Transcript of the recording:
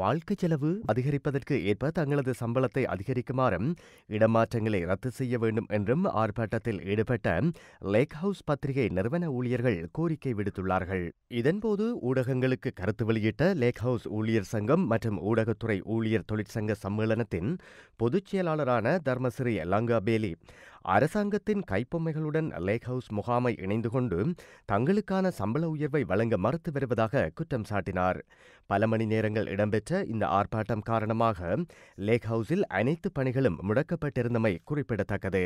வாழ்க்கை செலவு அதிகரிப்பதற்கு ஏற்ப தங்களது சம்பளத்தை அதிகரிக்குமாறும் இடமாற்றங்களை ரத்து செய்ய வேண்டும் என்றும் ஆர்ப்பாட்டத்தில் ஈடுபட்ட லேக் ஹவுஸ் பத்திரிகை நிறுவன ஊழியர்கள் கோரிக்கை விடுத்துள்ளார்கள் இதன்போது ஊடகங்களுக்கு கருத்து வெளியிட்ட லேக் ஹவுஸ் ஊழியர் சங்கம் மற்றும் ஊடகத்துறை ஊழியர் தொழிற்சங்க சம்மேளனத்தின் பொதுச் செயலாளரான தர்மசிறி லங்கா பேலி அரசாங்கத்தின் கைப்பொம்மைகளுடன் லேக் ஹவுஸ் முகாமை இணைந்து கொண்டு தங்களுக்கான சம்பள உயர்வை வழங்க மறுத்து வருவதாக குற்றம் சாட்டினார் பல மணி நேரங்கள் இடம்பெற்ற இந்த ஆர்ப்பாட்டம் காரணமாக லேக் ஹவுஸில் அனைத்து பணிகளும் முடக்கப்பட்டிருந்தமை குறிப்பிடத்தக்கது